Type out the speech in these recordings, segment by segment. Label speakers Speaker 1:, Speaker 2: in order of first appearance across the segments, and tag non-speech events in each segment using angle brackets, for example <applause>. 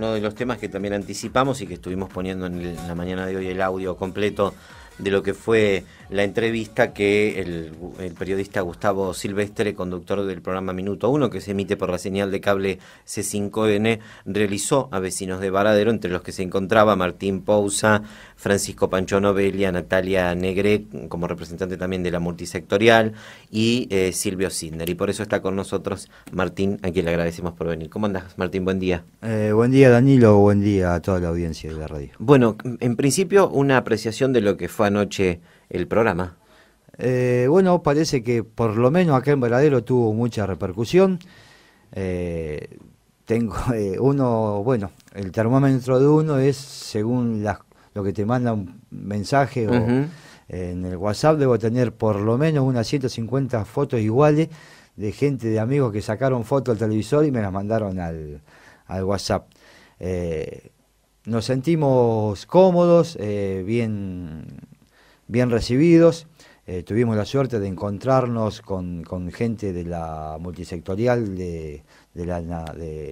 Speaker 1: uno de los temas que también anticipamos y que estuvimos poniendo en, la mañana de hoy el audio completo de lo que fue la entrevista que el, periodista Gustavo Silvestre, conductor del programa Minuto 1, que se emite por la señal de cable C5N, realizó a vecinos de Varadero, entre los que se encontraba Martín Pousa, Francisco Pancho Novelia, Natalia Negre, como representante también de la multisectorial, y eh, Silvio Sinder Y por eso está con nosotros Martín, a quien le agradecemos por venir. ¿Cómo andas, Martín? Buen día.
Speaker 2: Eh, buen día, Danilo. Buen día a toda la audiencia de la radio. Bueno,
Speaker 1: en principio, una apreciación de lo que fue noche el programa?
Speaker 2: Eh, bueno, parece que por lo menos acá en verdadero tuvo mucha repercusión. Eh, tengo <laughs> eh, uno, bueno, el termómetro de uno es según lo que te manda un mensaje o en el WhatsApp debo tener por lo menos unas 150 fotos iguales de gente, de amigos que sacaron fotos al televisor y me las mandaron al, al WhatsApp. nos sentimos cómodos, bien bien recibidos. Eh, tuvimos la suerte de encontrarnos con, gente de la multisectorial de, la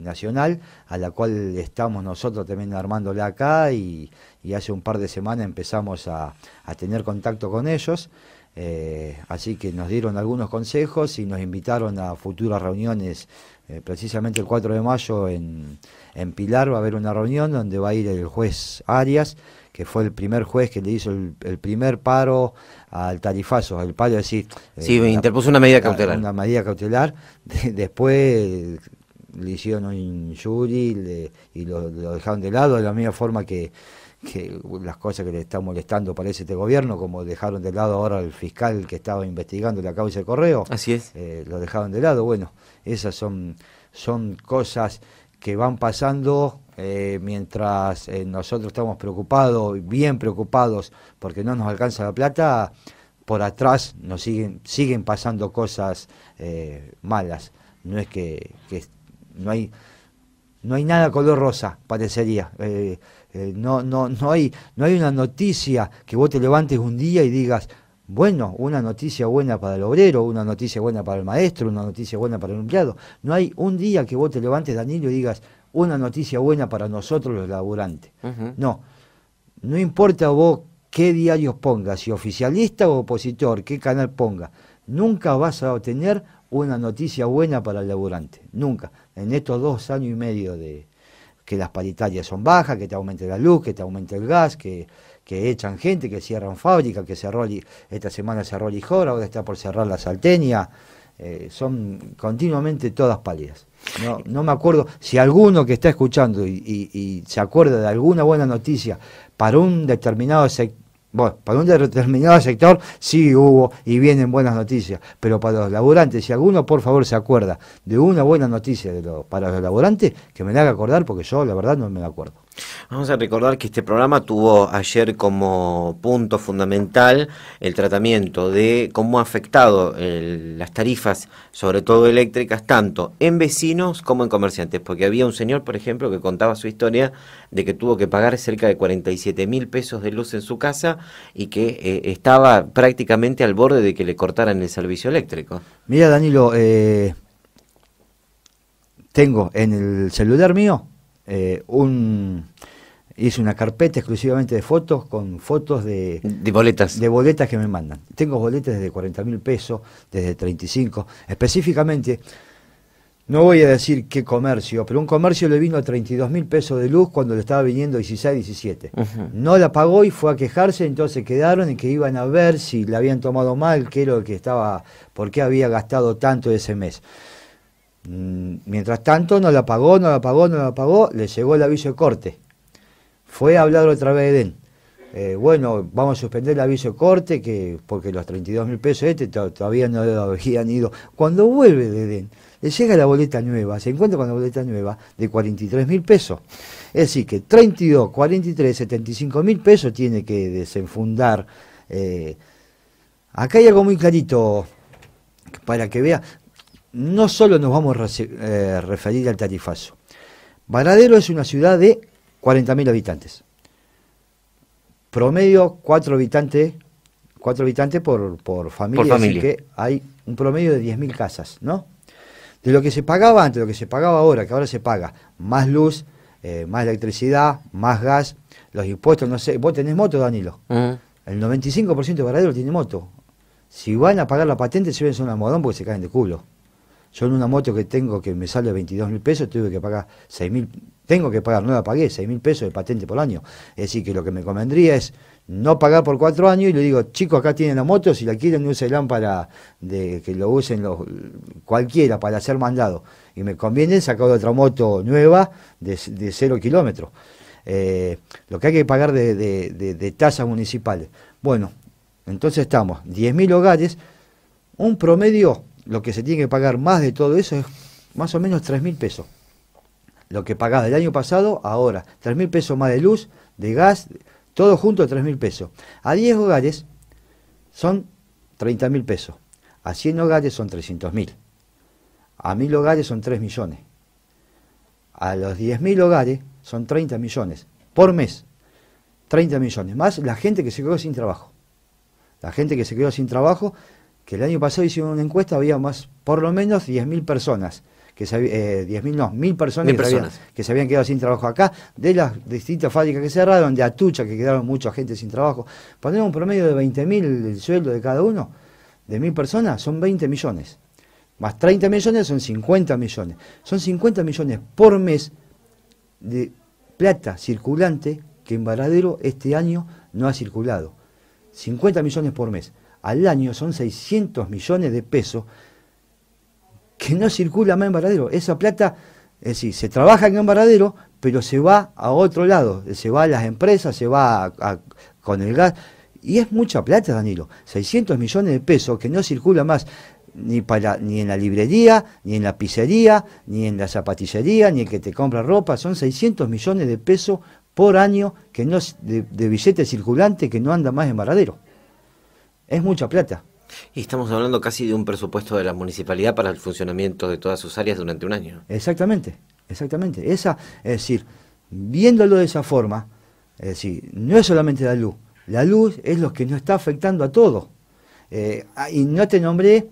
Speaker 2: nacional, a la cual estamos nosotros también armándola acá y, hace un par de semanas empezamos a, a tener contacto con ellos. Eh, así que nos dieron algunos consejos y nos invitaron a futuras reuniones. Eh, precisamente el 4 de mayo en, Pilar va a haber una reunión donde va a ir el juez Arias, que fue el primer juez que le hizo el, primer paro al tarifazo, el paro, es decir... sí, eh, interpuso una medida cautelar. Una, medida cautelar. después le hicieron un jury y lo dejaron de lado de la misma forma que que las cosas que le están molestando parece este gobierno, como dejaron de lado ahora el fiscal que estaba investigando la causa de correo. Así es. Eh, lo dejaron de lado. Bueno, esas son, son cosas que van pasando eh, mientras eh, nosotros estamos preocupados, bien preocupados, porque no nos alcanza la plata. Por atrás nos siguen, siguen pasando cosas malas. No es que, no hay no hay nada color rosa, parecería. Eh, no, no, no, hay, no hay una noticia que vos te levantes un día y digas, bueno, una noticia buena para el obrero, una noticia buena para el maestro, una noticia buena para el empleado. No hay un día que vos te levantes, Danilo, y digas, una noticia buena para nosotros los laburantes. No, no importa vos qué diarios pongas, si oficialista o opositor, qué canal ponga, nunca vas a obtener una noticia buena para el laburante, nunca, en estos dos años y medio de, que las paritarias son bajas, que te aumente la luz, que te aumente el gas, que, que echan gente, que cierran fábricas, que cerró, esta semana cerró Lijor, ahora está por cerrar la Salteña. Eh, son continuamente todas pálidas. No, no, me acuerdo, si alguno que está escuchando y, se acuerda de alguna buena noticia para un determinado sector... Bueno, para un determinado sector sí hubo y vienen buenas noticias, pero para los laburantes, si alguno por favor se acuerda de una buena noticia de lo, para los laburantes, que me la haga acordar porque yo la verdad no me la acuerdo.
Speaker 1: Vamos a recordar que este programa tuvo ayer como punto fundamental el tratamiento de cómo ha afectado las tarifas, sobre todo eléctricas, tanto en vecinos como en comerciantes, porque había un señor, por ejemplo, que contaba su historia de que tuvo que pagar cerca de 47 mil pesos de luz en su casa y que eh, estaba prácticamente al borde de que le cortaran el servicio eléctrico.
Speaker 2: Mira, Danilo, eh, tengo en el celular mío eh, un hice una carpeta exclusivamente de fotos con fotos de, de boletas de boletas que me mandan. Tengo boletas desde 40 mil pesos, desde 35. Específicamente, no voy a decir qué comercio, pero un comercio le vino a 32 mil pesos de luz cuando le estaba viniendo 16, 17. No la pagó y fue a quejarse, entonces quedaron y que iban a ver si la habían tomado mal, qué lo que estaba, por qué había gastado tanto ese mes. Mm, mientras tanto, no la pagó, no la pagó, no la pagó, le llegó el aviso de corte. Fue a hablar otra vez de Edén. Eh, bueno, vamos a suspender el aviso de corte que, porque los 32 mil pesos este todavía no lo habían ido. Cuando vuelve de Edén, le llega la boleta nueva, se encuentra con la boleta nueva de 43 mil pesos. Es decir, que 32, 43, 75 mil pesos tiene que desenfundar. Eh, acá hay algo muy clarito para que vea no solo nos vamos a eh, referir al tarifazo. Varadero es una ciudad de 40.000 habitantes. Promedio 4 habitantes, cuatro habitantes por, familia, así que hay un promedio de 10.000 casas, ¿no? De lo que se pagaba antes, lo que se pagaba ahora, que ahora se paga más luz, eh, más electricidad, más gas, los impuestos, no sé. Vos tenés moto, Danilo. El 95% de Varadero tiene moto. Si van a pagar la patente, se son un almohadón porque se caen de culo. Yo en una moto que tengo que me sale 22 mil pesos, tuve que pagar 6 mil, tengo que pagar, no la pagué, 6 mil pesos de patente por año. Es decir, que lo que me convendría es no pagar por cuatro años y le digo, chicos, acá tienen la moto, si la quieren, la para de, que lo usen cualquiera para ser mandado. Y me conviene sacar otra moto nueva de, cero kilómetros. Eh, lo que hay que pagar de, de, de tasas municipales. Bueno, entonces estamos, 10.000 hogares, un promedio lo que se tiene que pagar más de todo eso es más o menos 3.000 pesos. Lo que pagaba el año pasado, ahora. 3.000 pesos más de luz, de gas, todo junto 3.000 pesos. A 10 hogares son 30.000 pesos. A 100 hogares son 300.000. A 1000 hogares son 3 millones. A los 10.000 hogares son 30 millones por mes. 30 millones. Más la gente que se quedó sin trabajo. La gente que se quedó sin trabajo que el año pasado hicimos una encuesta, había más, por lo menos 10.000 personas, que se, eh, 10.000 no, 1.000 personas, que, Se habían, quedado sin trabajo acá, de las distintas fábricas que cerraron, de Atucha, que quedaron mucha gente sin trabajo. ponemos un promedio de 20.000 el sueldo de cada uno, de 1.000 personas, son 20 millones. Más 30 millones son 50 millones. Son 50 millones por mes de plata circulante que en Varadero este año no ha circulado. 50 millones por mes al año son 600 millones de pesos que no circula más en Varadero. Esa plata, es decir, se trabaja en Varadero, pero se va a otro lado, se va a las empresas, se va con el gas. Y es mucha plata, Danilo. 600 millones de pesos que no circula más ni, para, ni en la librería, ni en la pizzería, ni en la zapatillería, ni el que te compra ropa. Son 600 millones de pesos por año que no, de, de billete circulante que no anda más en Varadero es mucha plata.
Speaker 1: Y estamos hablando casi de un presupuesto de la municipalidad para el funcionamiento de todas sus áreas durante un año.
Speaker 2: Exactamente, exactamente. Esa, es decir, viéndolo de esa forma, es decir, no es solamente la luz, la luz es lo que nos está afectando a todos. Eh, ah, y no te nombré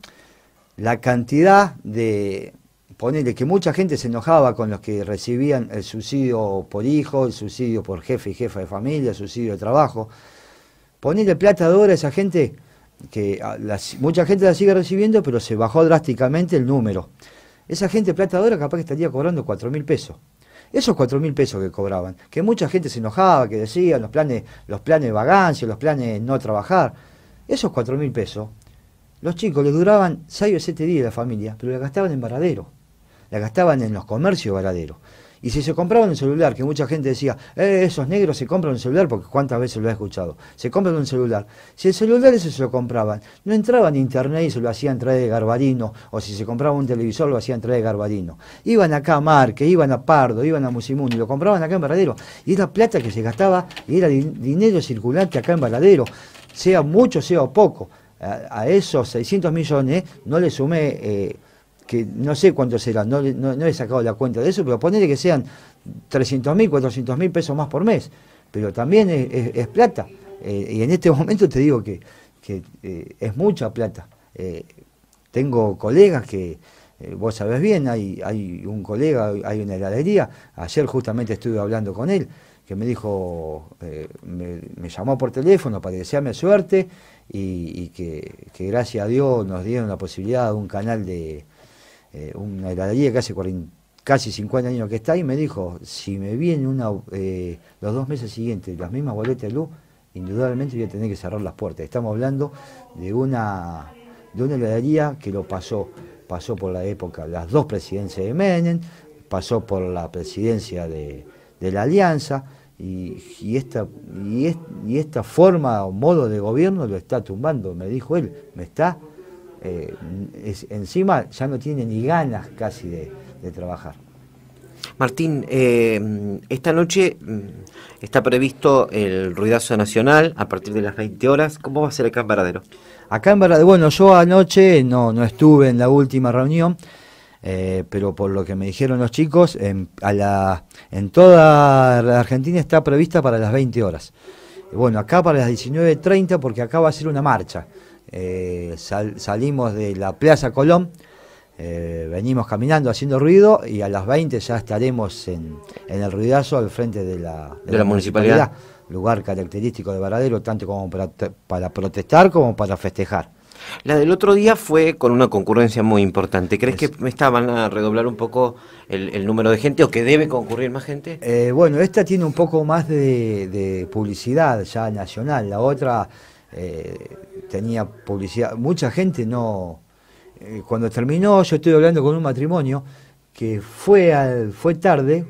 Speaker 2: la cantidad de, ponele que mucha gente se enojaba con los que recibían el subsidio por hijo, el subsidio por jefe y jefa de familia, el subsidio de trabajo. Ponerle plata de a esa gente que ah, mucha gente la sigue recibiendo, pero se bajó drásticamente el número. Esa gente plata de capaz que estaría cobrando cuatro mil pesos. Esos cuatro mil pesos que cobraban, que mucha gente se enojaba, que decían los planes, los planes de vagancia, los planes de no trabajar, esos cuatro mil pesos, los chicos le duraban 6 o 7 días a la familia, pero la gastaban en varadero, la gastaban en los comercios varaderos. Y si se compraban un celular, que mucha gente decía, eh, esos negros se compran un celular, porque cuántas veces lo he escuchado, se compran un celular. Si el celular eso se lo compraban, no entraban en internet y se lo hacían traer de Garbarino, o si se compraba un televisor lo hacían traer de Garbarino. Iban acá a Marque, iban a Pardo, iban a Musimuni, lo compraban acá en Baradero Y era plata que se gastaba, y era dinero circulante acá en Varadero, sea mucho, sea poco. A, esos 600 millones no le sumé... Eh, que no sé cuánto será, no, he sacado la cuenta de eso, pero ponele que sean 300 mil, 400 mil pesos más por mes, pero también es, plata. Eh, y en este <laughs> momento te digo que, que eh, es mucha plata. Eh, tengo colegas que, vos sabés bien, hay, un colega, hay una heladería, ayer justamente estuve hablando con él, que me dijo, me, llamó por teléfono para desearme suerte y, que, gracias a Dios nos dieron la posibilidad de un canal de, eh, una heladería que hace casi 50 años que está y me dijo, si me vienen una, eh, los dos meses siguientes las mismas boletas de luz, indudablemente voy a tener que cerrar las puertas. Estamos hablando de una, de una heladería que lo pasó, pasó por la época, de las dos presidencias de Menem, pasó por la presidencia de, la Alianza, y, esta, y esta forma o modo de gobierno lo está tumbando, me dijo él, me está eh, encima ya no tiene ni ganas casi de, trabajar.
Speaker 1: Martín, eh, esta noche mm, está previsto el ruidazo nacional a partir de las 20 horas. ¿Cómo va a ser acá
Speaker 2: en Varadero? Acá en bueno, yo anoche no, estuve en la última reunión, eh, pero por lo que me dijeron los chicos, en, a la, en toda la Argentina está prevista para las 20 horas. Bueno, acá para las 19.30 porque acá va a ser una marcha. Eh, salimos de la Plaza Colón, eh, venimos caminando haciendo ruido y a las 20 ya estaremos en, el ruidazo al frente de la, de municipalidad, lugar característico de Varadero, tanto como para, protestar como para festejar.
Speaker 1: La del otro día fue con una concurrencia muy importante. ¿Crees que esta van a redoblar un poco el, número de gente o que debe concurrir más gente?
Speaker 2: Eh, bueno, esta tiene un poco más de publicidad ya nacional. La otra eh, tenía publicidad. Mucha gente no. Eh, cuando terminó, yo estoy hablando con un matrimonio que fue, fue tarde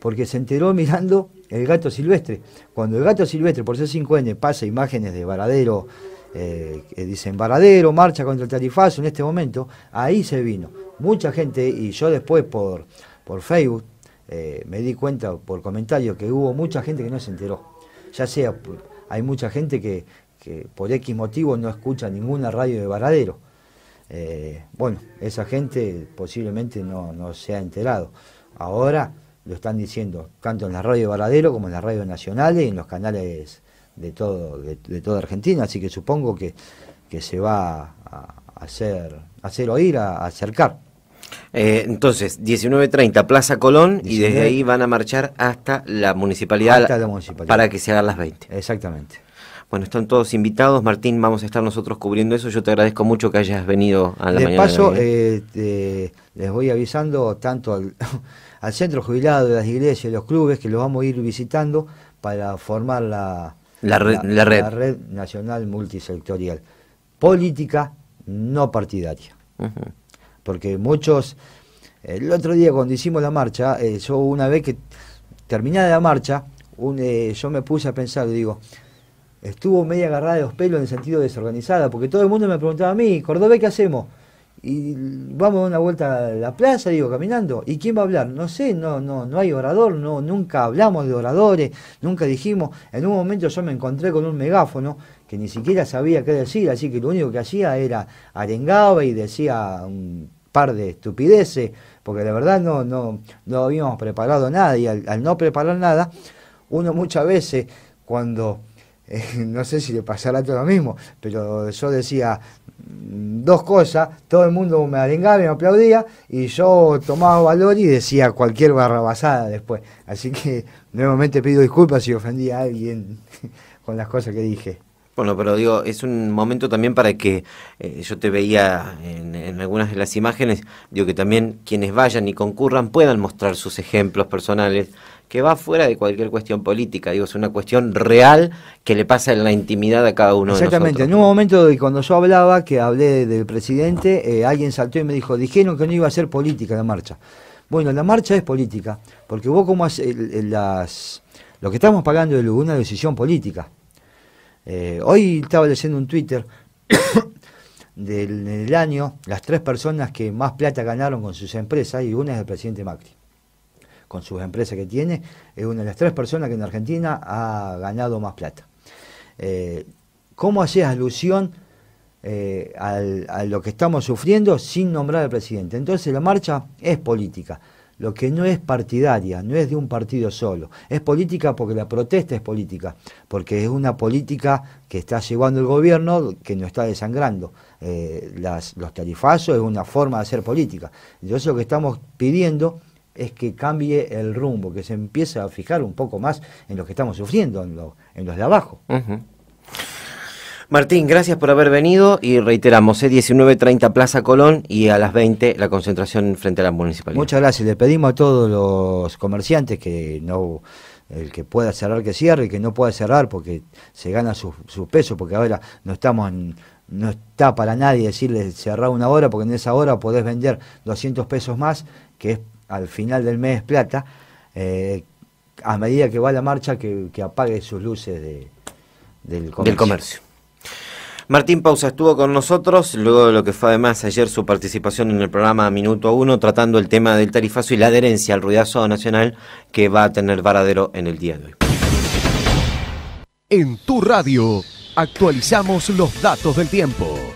Speaker 2: porque se enteró mirando el gato silvestre. Cuando el gato silvestre, por ser 5N, pasa imágenes de varadero, eh, que dicen varadero, marcha contra el tarifazo en este momento, ahí se vino. Mucha gente, y yo después por, por Facebook me di cuenta por comentarios que hubo mucha gente que no se enteró. Ya sea, hay mucha gente que, que por X motivo no escucha ninguna radio de Varadero. Eh, bueno, esa gente posiblemente no, se ha enterado. Ahora lo están diciendo tanto en la radio de Varadero como en las radios nacionales y en los canales de, todo, de, toda Argentina, así que supongo que, que se va a hacer, hacer oír, a, acercar.
Speaker 1: Eh, entonces, 19.30, Plaza Colón, y desde ahí van
Speaker 2: a marchar hasta
Speaker 1: la municipalidad, hasta la municipalidad para que se hagan las 20. Exactamente. Bueno, están todos invitados. Martín, vamos a estar nosotros cubriendo eso. Yo te agradezco mucho que hayas venido a la mañana. de paso,
Speaker 2: ¿eh? Eh, eh, les voy avisando tanto <laughs> al, centro jubilado de las iglesias, y los clubes, que los vamos a ir visitando para formar la, la, red, nacional multisectorial. Política no partidaria. Porque muchos... El otro día cuando hicimos la marcha, yo una vez que terminada la marcha, yo me puse a pensar, digo, estuvo media agarrada de los pelos en el sentido desorganizada, porque todo el mundo me preguntaba a mí, Cordobé, ¿qué hacemos? Y vamos a una vuelta a la plaza, digo, caminando. ¿Y quién va a hablar? No sé, no, no, no hay orador, no, nunca hablamos de oradores, nunca dijimos. En un momento yo me encontré con un megáfono que ni siquiera sabía qué decir, así que lo único que hacía era arengaba y decía un par de estupideces, porque la verdad no, no, no habíamos preparado nada, y al no preparar nada, uno muchas veces cuando <laughs> no sé si le pasará todo lo mismo, pero yo decía mm, dos cosas, todo el mundo me arengaba, me aplaudía, y yo tomaba valor y decía cualquier barrabasada después. Así que <laughs> nuevamente pido disculpas si ofendí a alguien <laughs> con las cosas que dije.
Speaker 1: Bueno, pero digo, es un momento también para que eh, yo te veía en, en, algunas de las imágenes, digo que también quienes vayan y concurran puedan mostrar sus ejemplos personales que va fuera de cualquier cuestión política, digo, es una cuestión real que le pasa en la intimidad a cada uno de nosotros. Exactamente, en
Speaker 2: un momento de cuando yo hablaba, que hablé del presidente, eh, alguien saltó y me dijo, dijeron que no iba a ser política la marcha. Bueno, la marcha es política, porque vos como las, lo que estamos pagando es una decisión política. Eh, hoy estaba leyendo un Twitter <coughs> del año, las tres personas que más plata ganaron con sus empresas, y una es el presidente Macri con sus empresas que tiene, es una de las tres personas que en Argentina ha ganado más plata. Eh, ¿Cómo haces alusión eh, a lo que estamos sufriendo sin nombrar al presidente? Entonces la marcha es política, lo que no es partidaria, no es de un partido solo, es política porque la protesta es política, porque es una política que está llevando el gobierno que nos está desangrando. Eh, los tarifazos es una forma de hacer política. Entonces lo que estamos pidiendo es que cambie el rumbo, que se empiece a fijar un poco más en los que estamos sufriendo, en, los de abajo. Martín,
Speaker 1: gracias por haber venido y reiteramos, es 19.30 Plaza Colón y a las 20 la concentración frente a la municipalidad. Muchas
Speaker 2: gracias, le pedimos a todos los comerciantes que no el que pueda cerrar que cierre, y que no pueda cerrar porque se gana su, peso, porque ahora no estamos no está para nadie decirle cerrar una hora porque en esa hora podés vender 200 pesos más, que es al final del mes plata, eh, a medida que va la marcha, que, apague sus luces del comercio.
Speaker 1: Martín Pausa estuvo con nosotros, luego de lo que fue además ayer su participación en el programa Minuto a Uno, tratando el tema del tarifazo y la adherencia al ruidazo nacional que va a tener varadero en el día de hoy. En tu radio actualizamos los datos del tiempo.